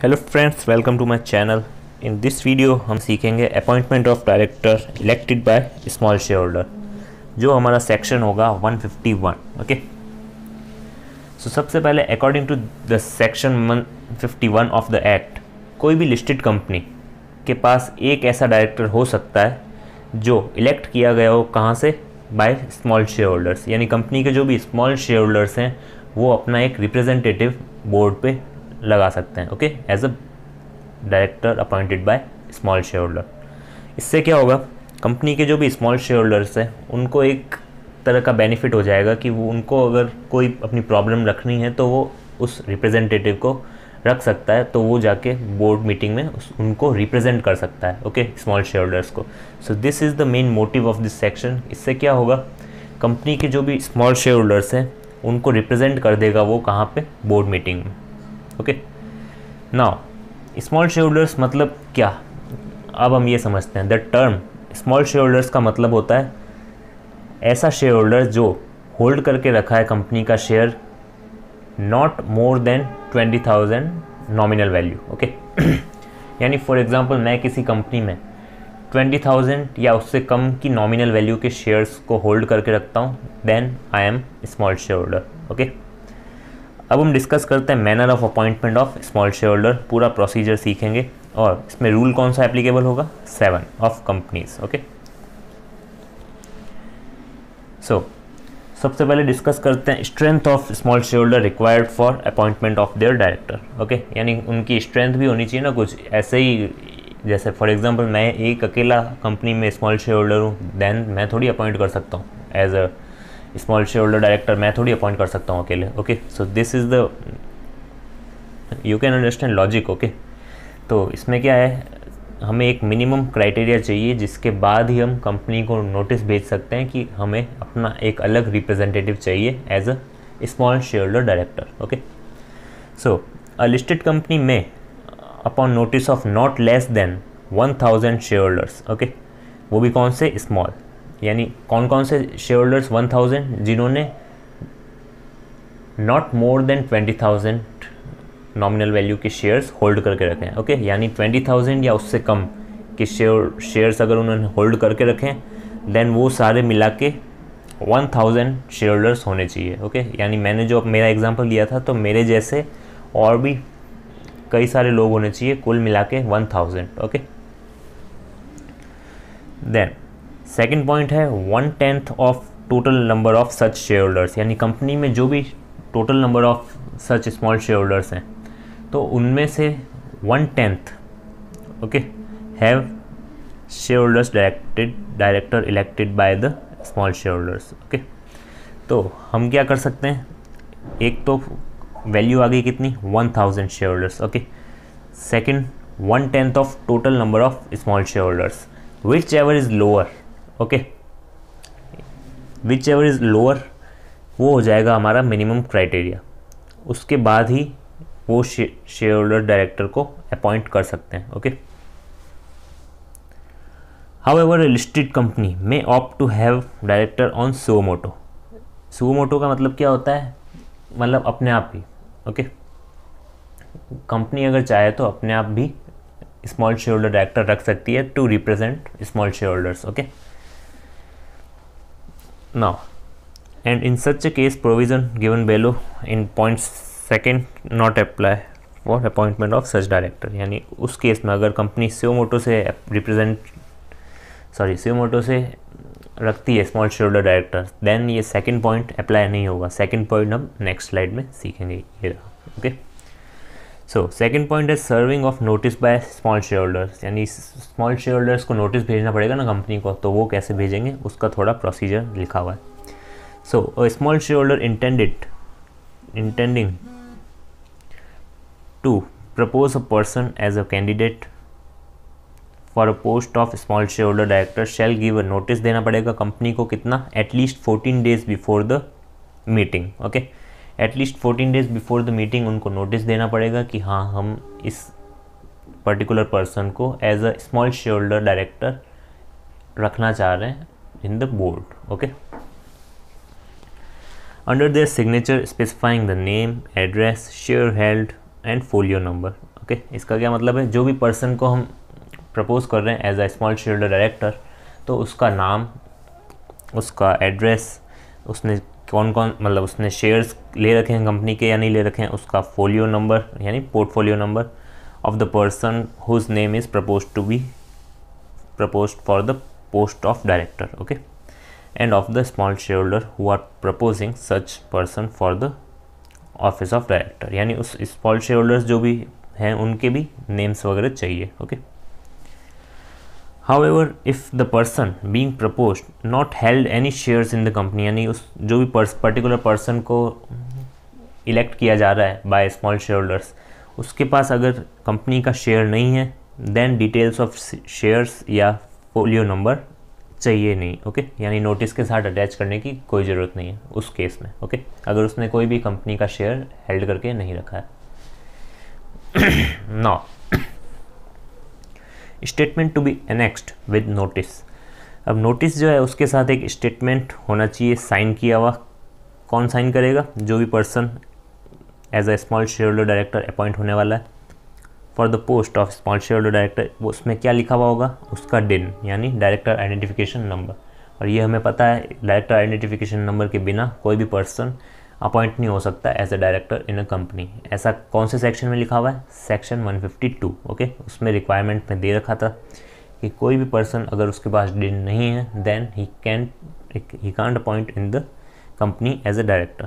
Hello friends welcome to my channel in this video हम सीखेंगे appointment of director elected by small share holder जो हमारा section होगा 151 okay so सबसे पहले according to the section 151 of the act कोई भी लिस्टेड कंपनी के पास एक ऐसा डायरेक्टर हो सकता है जो इलेक्ट किया गया हो कहाँ से बाय स्मॉल शेयर होल्डर्स यानी कंपनी के जो भी स्मॉल शेयर होल्डर्स हैं वो अपना एक रिप्रेजेंटेटिव बोर्ड पे लगा सकते हैं okay as a director appointed by small share holder इससे क्या होगा कंपनी के जो भी स्मॉल शेयर होल्डर्स हैं उनको एक तरह का बेनिफिट हो जाएगा कि वो उनको अगर कोई अपनी प्रॉब्लम रखनी है तो वो उस रिप्रेजेंटेटिव को रख सकता है तो वो जाके बोर्ड मीटिंग में उस, उनको रिप्रेजेंट कर सकता है ओके स्मॉल शेयर होल्डर्स को so this is the main motive of this section इससे क्या होगा कंपनी के जो भी स्मॉल शेयर होल्डर्स हैं उनको रिप्रेजेंट कर देगा वो कहाँ पे बोर्ड मीटिंग में okay now small share holders मतलब क्या अब हम ये समझते हैं the term small share holders का मतलब होता है ऐसा शेयर होल्डर जो होल्ड करके रखा है कंपनी का share not more than twenty thousand nominal value okay यानी फॉर एग्जांपल मैं किसी कंपनी में ट्वेंटी थाउजेंड या उससे कम की नॉमिनल वैल्यू के शेयर्स को होल्ड करके रखता हूँ then I am small share holder okay अब हम डिस्कस करते हैं manner of appointment of small share holder पूरा प्रोसीजर सीखेंगे और इसमें रूल कौन सा एप्लीकेबल होगा seven of companies okay so सबसे पहले डिस्कस करते हैं strength of small share holder required for appointment of their director okay यानी उनकी स्ट्रेंथ भी होनी चाहिए ना कुछ ऐसे ही जैसे फॉर एग्जांपल मैं एक अकेला कंपनी में स्मॉल शेयर होल्डर हूँ देन मैं थोड़ी अपॉइंट कर सकता हूँ as a small share holder director मैं थोड़ी अपॉइंट कर सकता हूँ अकेले okay so this is the you can understand logic okay तो इसमें क्या है हमें एक मिनिमम क्राइटेरिया चाहिए जिसके बाद ही हम कंपनी को नोटिस भेज सकते हैं कि हमें अपना एक अलग रिप्रेजेंटेटिव चाहिए as a small share holder director okay so a listed company में upon notice of not less than one thousand share holders okay वो भी कौन से स्मॉल यानी कौन कौन से शेयर होल्डर्स वन थाउजेंड जिन्होंने not more than twenty thousand nominal value के शेयर्स होल्ड करके रखें ओके okay? यानी ट्वेंटी थाउजेंड या उससे कम के शेयर शेयर्स अगर उन्होंने होल्ड करके रखें देन वो सारे मिला के वन थाउजेंड शेयर होल्डर्स होने चाहिए ओके okay? यानी मैंने जो मेरा एग्जाम्पल दिया था तो मेरे जैसे और भी कई सारे लोग होने चाहिए कुल मिला के one thousand okay then second point है one tenth of total number of such share holders यानी कंपनी में जो भी total number of such small share holders हैं तो उनमें से one tenth okay have share holders directed director elected by the small share holders okay तो हम क्या कर सकते हैं एक तो वैल्यू आ गई कितनी one thousand share holders okay second one tenth of total number of small share holders whichever is lower okay whichever is lower वो हो जाएगा हमारा मिनिमम क्राइटेरिया उसके बाद ही वो शेयर होल्डर डायरेक्टर को अपॉइंट कर सकते हैं okay however listed company may opt to have director on suo motu suo motu का मतलब क्या होता है मतलब अपने आप ही ओके okay? कंपनी अगर चाहे तो अपने आप भी स्मॉल शेयर होल्डर डायरेक्टर रख सकती है to represent small share holders okay now and in such a case provision given below in point second not apply for appointment of such director यानी उस केस में अगर कंपनी सेव मोटो से represent sorry save मोटो से रखती है small share holder director then ये second point apply नहीं होगा सेकंड पॉइंट हम नेक्स्ट स्लाइड में सीखेंगे ये रहा okay okay? So second point is serving of notice by small share holders यानी स्मॉल शेयर होल्डर्स को नोटिस भेजना पड़ेगा ना कंपनी को तो वो कैसे भेजेंगे उसका थोड़ा प्रोसीजर लिखा हुआ है so small share holder intended intending to propose a person as a candidate for a post of small share holder director shall give a notice देना पड़ेगा कंपनी को कितना at least fourteen days before the meeting okay at least fourteen days before the meeting उनको notice देना पड़ेगा कि हाँ हम इस पर्टिकुलर पर्सन को as a small share holder director रखना चाह रहे हैं in the board okay under their signature specifying the name address share held and folio number okay इसका क्या मतलब है जो भी पर्सन को हम प्रपोज कर रहे हैं as a small share director तो उसका नाम उसका एड्रेस उसने कौन कौन मतलब उसने शेयर्स ले रखे हैं कंपनी के या नहीं ले रखे हैं उसका फोलियो नंबर यानी portfolio number of the person whose name is propose to be propose for the post of director okay and of the small share holder who are proposing such person for the office of director यानी उस small share holders जो भी हैं उनके भी names वगैरह चाहिए okay okay? However, if the person being proposed not held any shares in the company यानी उस जो भी पर्टिकुलर पर्सन को इलेक्ट किया जा रहा है बाय स्मॉल शेयर होल्डर्स उसके पास अगर कंपनी का शेयर नहीं है देन डिटेल्स ऑफ शेयर्स या पोलियो नंबर चाहिए नहीं ओके यानी नोटिस के साथ अटैच करने की कोई ज़रूरत नहीं है उस केस में ओके अगर उसने कोई भी कंपनी का शेयर हेल्ड करके नहीं रखा है now statement to be annexed with notice अब नोटिस जो है उसके साथ एक स्टेटमेंट होना चाहिए साइन किया हुआ कौन साइन करेगा जो भी person as a small share holder director appoint होने वाला है for the post of small share holder director वो उसमें क्या लिखा हुआ होगा उसका डिन यानी डायरेक्टर आइडेंटिफिकेशन नंबर और ये हमें पता है डायरेक्टर आइडेंटिफिकेशन नंबर के बिना कोई भी पर्सन अपॉइंट नहीं हो सकता as a director in a company ऐसा कौन से सेक्शन में लिखा हुआ है सेक्शन 152 ओके okay? उसमें रिक्वायरमेंट में दे रखा था कि कोई भी पर्सन अगर उसके पास डिन नहीं है then he can he can't appoint in the company as a director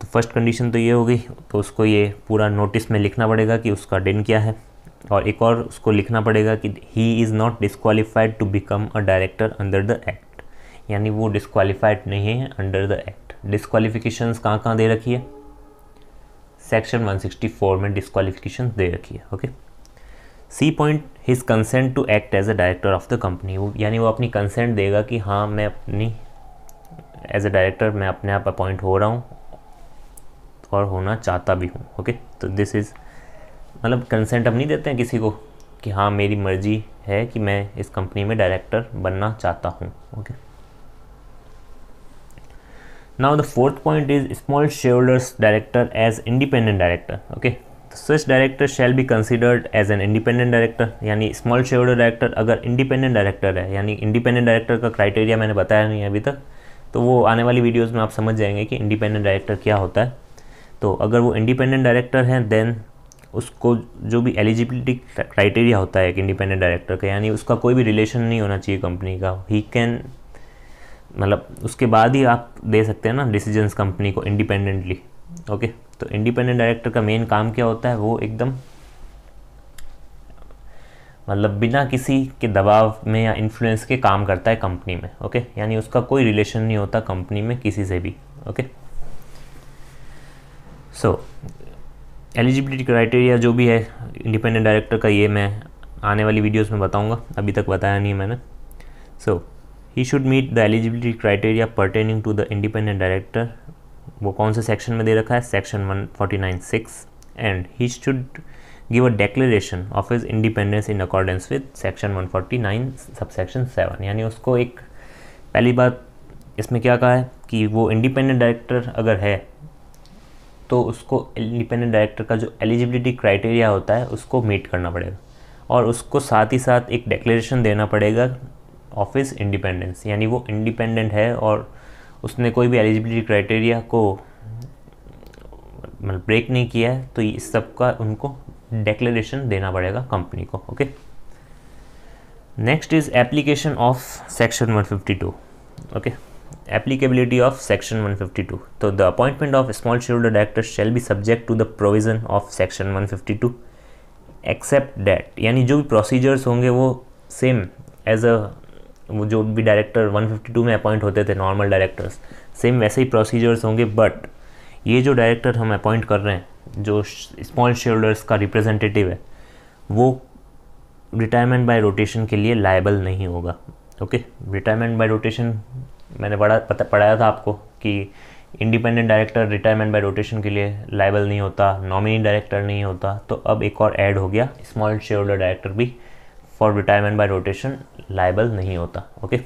तो फर्स्ट कंडीशन तो ये होगी तो उसको ये पूरा नोटिस में लिखना पड़ेगा कि उसका डिन क्या है और एक और उसको लिखना पड़ेगा कि he is not disqualified to become a director under the act यानी वो डिसक्वालीफाइड नहीं है अंडर द एक्ट डिस्कवालिफिकेशन कहाँ कहाँ दे रखी है सेक्शन 164 में डिस्कवालिफिकेशन दे रखी है okay C point his consent to act as a director of the company वो यानी वो अपनी कंसेंट देगा कि हाँ मैं अपनी एज अ डायरेक्टर मैं अपने आप अपॉइंट हो रहा हूँ और होना चाहता भी हूँ ओके तो दिस इज़ मतलब कंसेंट हम नहीं देते हैं किसी को कि हाँ मेरी मर्जी है कि मैं इस कंपनी में डायरेक्टर बनना चाहता हूँ okay now the fourth point is small shareholders director as independent director okay such director shall be considered as an independent director यानी small shareholder director अगर independent director है यानी independent director का criteria मैंने बताया नहीं है अभी तक तो वो आने वाली वीडियोस में आप समझ जाएंगे कि इंडिपेंडेंट डायरेक्टर क्या होता है तो अगर वो इंडिपेंडेंट डायरेक्टर हैं देन उसको जो भी एलिजिबिलिटी क्राइटेरिया होता है एक इंडिपेंडेंट डायरेक्टर का यानी उसका कोई भी रिलेशन नहीं होना चाहिए कंपनी का ही कैन मतलब उसके बाद ही आप दे सकते हैं ना डिसीजंस कंपनी को इंडिपेंडेंटली ओके तो इंडिपेंडेंट डायरेक्टर का मेन काम क्या होता है वो एकदम मतलब बिना किसी के दबाव में या इन्फ्लुएंस के काम करता है कंपनी में ओके यानी उसका कोई रिलेशन नहीं होता कंपनी में किसी से भी ओके सो एलिजिबिलिटी क्राइटेरिया जो भी है इंडिपेंडेंट डायरेक्टर का ये मैं आने वाली वीडियोस में बताऊंगा अभी तक बताया नहीं मैंने so so, he should meet the eligibility criteria pertaining to the independent director वो कौन से सेक्शन में दे रखा है section one forty nine six and he should give a declaration of his independence in accordance with section one forty nine sub section seven यानी उसको एक पहली बात इसमें क्या कहा है कि वो इंडिपेंडेंट डायरेक्टर अगर है तो उसको इंडिपेंडेंट डायरेक्टर का जो एलिजिबिलिटी क्राइटेरिया होता है उसको मीट करना पड़ेगा और उसको साथ ही साथ एक डेक्लेरेशन देना पड़ेगा ऑफ हिज इंडिपेंडेंस यानी वो इंडिपेंडेंट है और उसने कोई भी एलिजिबिलिटी क्राइटेरिया को मतलब ब्रेक नहीं किया है तो इस सब का उनको डेक्लेरेशन देना पड़ेगा कंपनी को okay next is application of section 152 okay applicability of section 152 तो the appointment of small share holder director shall be subject to the provision of section 152 except that यानी जो भी प्रोसीजर्स होंगे वो सेम एज अ वो जो भी director 152 में अपॉइंट होते थे नॉर्मल डायरेक्टर्स सेम वैसे ही प्रोसीजर्स होंगे बट ये जो डायरेक्टर हम अपॉइंट कर रहे हैं जो स्मॉल होल्डर्स का रिप्रेजेंटेटिव है वो रिटायरमेंट बाय रोटेशन के लिए लाइबल नहीं होगा ओके रिटायरमेंट बाय रोटेशन मैंने बड़ा पता पढ़ाया था आपको कि independent director retirement by rotation के लिए लाइबल नहीं होता नॉमिनी डायरेक्टर नहीं होता तो अब एक और ऐड हो गया स्मॉल शेयर होल्डर डायरेक्टर भी for retirement by rotation liable नहीं होता okay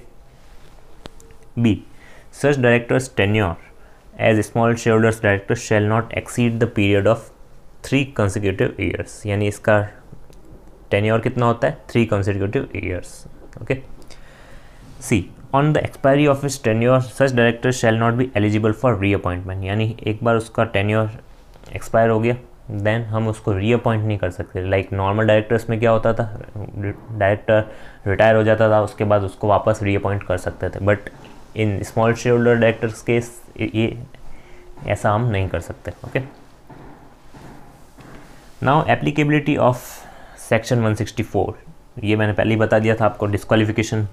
B such directors tenure as small shares director shall not exceed the period of three consecutive years यानी इसका टेन्योर कितना होता है three consecutive years okay C on the expiry of इस tenure such director shall not be eligible for reappointment यानी एक बार उसका tenure expire हो गया देन हम उसको रीअपॉइंट नहीं कर सकते लाइक नॉर्मल डायरेक्टर्स में क्या होता था डायरेक्टर रिटायर हो जाता था उसके बाद उसको वापस रीअपॉइंट कर सकते थे but in small share holder directors case ये ऐसा हम नहीं कर सकते ओके नाउ एप्लीकेबिलिटी ऑफ सेक्शन 164 ये मैंने पहले ही बता दिया था आपको डिस्कालिफिकेशन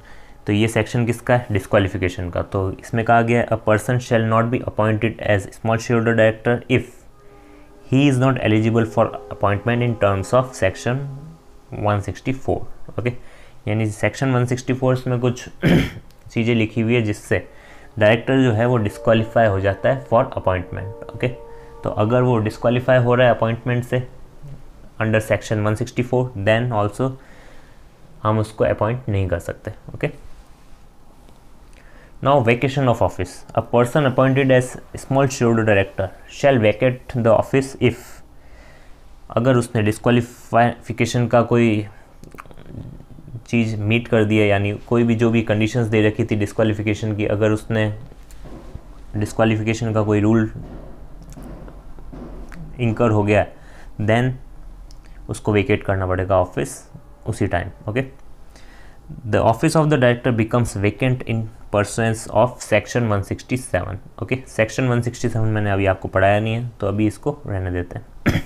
तो ये सेक्शन किसका है डिस्कालिफिकेशन का तो इसमें कहा गया a person shall not be appointed as small share holder director if he is not eligible for appointment in terms of section 164 okay यानी सेक्शन 164 में कुछ चीज़ें लिखी हुई है जिससे डायरेक्टर जो है वो डिस्कालीफाई हो जाता है फॉर अपॉइंटमेंट ओके तो अगर वो डिस्कालीफाई हो रहा है अपॉइंटमेंट से अंडर सेक्शन 164 देन ऑल्सो हम उसको अपॉइंट नहीं कर सकते okay okay? Now vacation of office. A person appointed as small shareholder director shall vacate the office if अगर उसने डिस्कालीफिकेशन का कोई चीज़ मीट कर दिया यानी कोई भी जो भी कंडीशंस दे रखी थी डिस्कालीफिकेशन की अगर उसने डिस्कालीफिकेशन का कोई रूल इंकर हो गया देन उसको वेकेट करना पड़ेगा ऑफिस उसी time okay the office of the director becomes vacant in pursuance of section 167 okay section 167 मैंने अभी आपको पढ़ाया नहीं है तो अभी इसको रहने देते हैं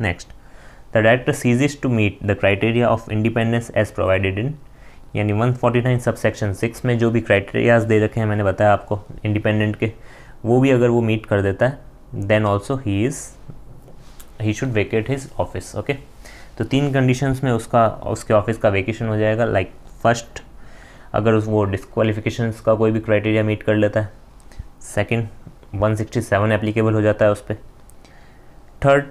next the director ceases to meet the criteria of independence as provided in यानी 149 सब सेक्शन सिक्स में जो भी क्राइटेरियाज दे रखे हैं मैंने बताया आपको इंडिपेंडेंट के वो भी अगर वो मीट कर देता है then also he is he should vacate his office okay तो तीन कंडीशंस में उसका उसके ऑफिस का वेकेशन हो जाएगा लाइक like, फर्स्ट अगर उस वो डिसक्वालिफिकेशन का कोई भी क्राइटेरिया मीट कर लेता है सेकेंड 167 एप्लीकेबल हो जाता है उस पर थर्ड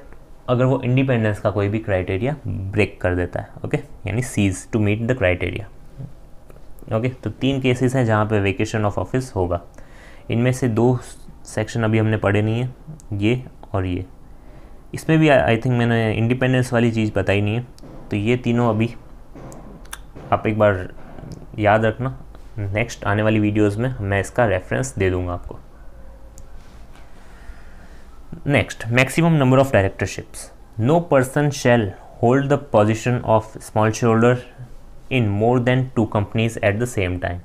अगर वो इंडिपेंडेंस का कोई भी क्राइटेरिया ब्रेक कर देता है ओके यानी ceases to meet the criteria okay तो तीन केसेस हैं जहाँ पे वेकेशन ऑफ ऑफिस होगा इनमें से दो सेक्शन अभी हमने पढ़े नहीं है ये और ये इसमें भी आई थिंक मैंने इंडिपेंडेंस वाली चीज़ बताई नहीं है तो ये तीनों अभी आप एक बार याद रखना नेक्स्ट आने वाली वीडियोस में मैं इसका रेफरेंस दे दूंगा आपको next maximum number of directorships no person shall hold the position of small shoulder in more than two companies at the same time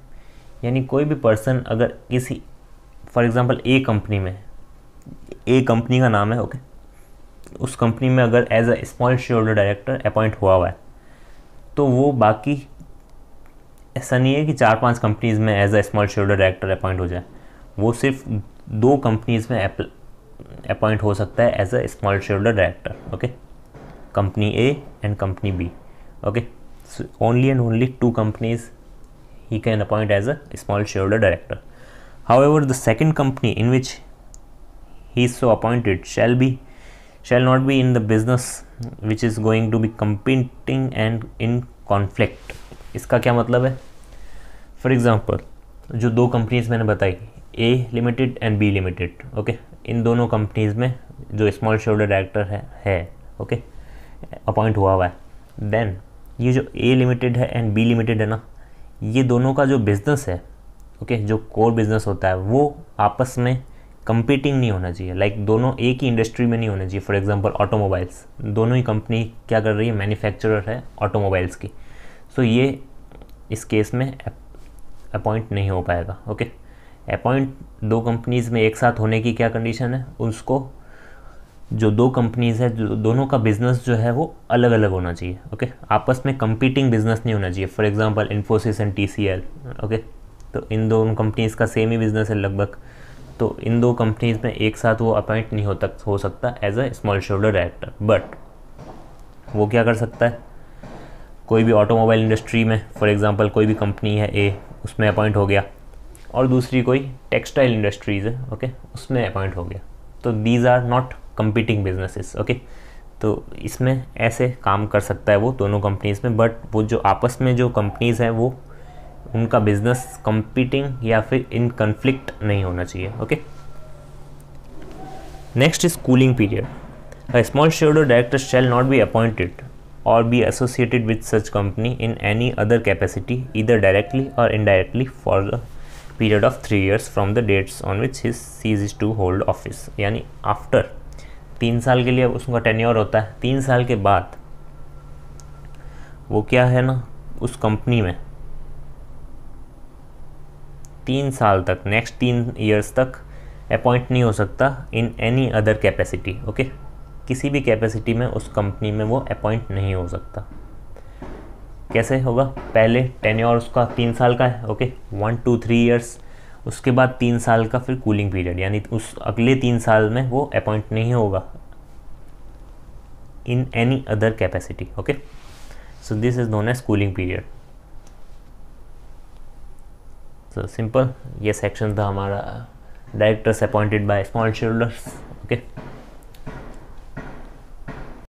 यानी कोई भी पर्सन अगर किसी फॉर एग्जांपल ए कंपनी में ए कंपनी का नाम है ओके okay? उस कंपनी में अगर as a small share holder director appoint हुआ हुआ है तो वो बाकी ऐसा नहीं है कि चार पांच कंपनीज में as a small share holder director appoint हो जाए वो सिर्फ दो कंपनीज में अपॉइंट हो सकता है as a small share holder director okay company A and company B okay only and only two companies he can appoint as a small share holder director however the second company in which he so appointed shall be shall not be in the business which is going to be competing and in conflict इसका क्या मतलब है for example जो दो companies मैंने बताई A limited and B limited okay इन दोनों कंपनीज़ में जो स्मॉल शेयर डायरेक्टर है है ओके अपॉइंट हुआ हुआ है देन ये जो ए लिमिटेड है एंड बी लिमिटेड है ना ये दोनों का जो बिज़नेस है ओके okay, जो कोर बिज़नेस होता है वो आपस में कंपीटिंग नहीं होना चाहिए लाइक like, दोनों एक ही इंडस्ट्री में नहीं होना चाहिए फॉर एग्जांपल ऑटोमोबाइल्स दोनों ही कंपनी क्या कर रही है मैन्युफैक्चरर है ऑटोमोबाइल्स की सो so, ये इस केस में अपॉइंट नहीं हो पाएगा ओके अपॉइंट दो कंपनीज़ में एक साथ होने की क्या कंडीशन है उसको जो दो कंपनीज़ है जो दोनों का बिज़नेस जो है वो अलग अलग होना चाहिए ओके आपस में कंपीटिंग बिज़नेस नहीं होना चाहिए for example Infosys and TCL okay तो इन दोनों कंपनीज़ का सेम ही बिज़नेस है लगभग तो इन दो कंपनीज़ में एक साथ वो अपॉइंट नहीं हो तक हो सकता as a small shareholder director but वो क्या कर सकता है कोई भी ऑटोमोबाइल इंडस्ट्री में फॉर एग्ज़ाम्पल कोई भी कंपनी है ए उसमें अपॉइंट हो गया और दूसरी कोई टेक्सटाइल इंडस्ट्रीज़ है ओके उसमें अपॉइंट हो गया तो these are not competing businesses okay तो इसमें ऐसे काम कर सकता है वो दोनों कंपनीज़ में बट वो जो आपस में जो कंपनीज़ हैं वो उनका बिजनेस कंपीटिंग या फिर इन कन्फ्लिक्ट नहीं होना चाहिए okay next is cooling period small small director shall shall not appointed or be associated with such company in any other capacity either directly or indirectly for the period of three years from the dates on which he ceases to hold office यानी after तीन साल के लिए उसका tenure होता है तीन साल के बाद वो क्या है ना उस कंपनी में तीन साल तक नेक्स्ट तीन ईयर्स तक अपॉइंट नहीं हो सकता in any other capacity okay किसी भी कैपेसिटी में उस कंपनी में वो अपॉइंट नहीं हो सकता कैसे होगा पहले टेन्योर उसका तीन साल का है okay one two three years उसके बाद तीन साल का फिर कूलिंग पीरियड यानी उस अगले तीन साल में वो अपॉइंट नहीं होगा in any other capacity okay so this is known as cooling period so simple ये सेक्शन था हमारा directors appointed by small share okay